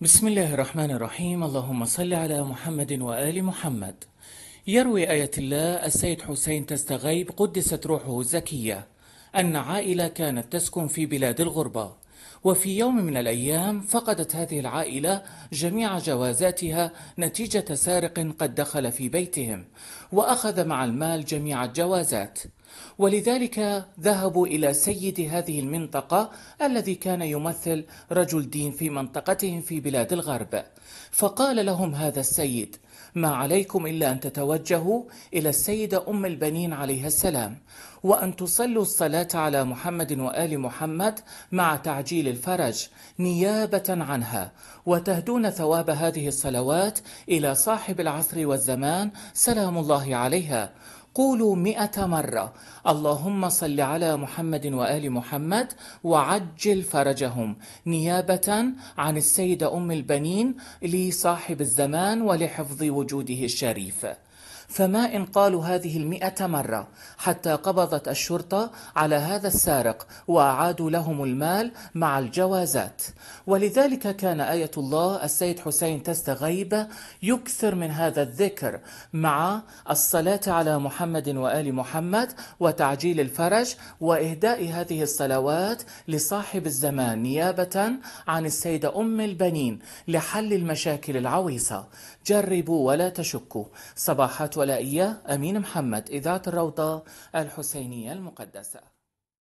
بسم الله الرحمن الرحيم اللهم صل على محمد وآل محمد يروي آية الله السيد حسين تستغيب قدست روحه الزكية أن عائلة كانت تسكن في بلاد الغربة وفي يوم من الأيام فقدت هذه العائلة جميع جوازاتها نتيجة سارق قد دخل في بيتهم وأخذ مع المال جميع الجوازات ولذلك ذهبوا الى سيد هذه المنطقه الذي كان يمثل رجل دين في منطقتهم في بلاد الغرب فقال لهم هذا السيد ما عليكم الا ان تتوجهوا الى السيده ام البنين عليها السلام وان تصلوا الصلاه على محمد وال محمد مع تعجيل الفرج نيابه عنها وتهدون ثواب هذه الصلوات الى صاحب العصر والزمان سلام الله عليها قولوا مئة مرة اللهم صل على محمد وآل محمد وعجل فرجهم نيابة عن السيدة أم البنين لصاحب الزمان ولحفظ وجوده الشريف فما إن قالوا هذه المئة مرة حتى قبضت الشرطة على هذا السارق وأعادوا لهم المال مع الجوازات ولذلك كان آية الله السيد حسين تستغيب يكثر من هذا الذكر مع الصلاة على محمد وآل محمد وتعجيل الفرج وإهداء هذه الصلوات لصاحب الزمان نيابة عن السيدة أم البنين لحل المشاكل العويصة جربوا ولا تشكوا صباحات ولائية أمين محمد إذاعة الروضة الحسينية المقدسة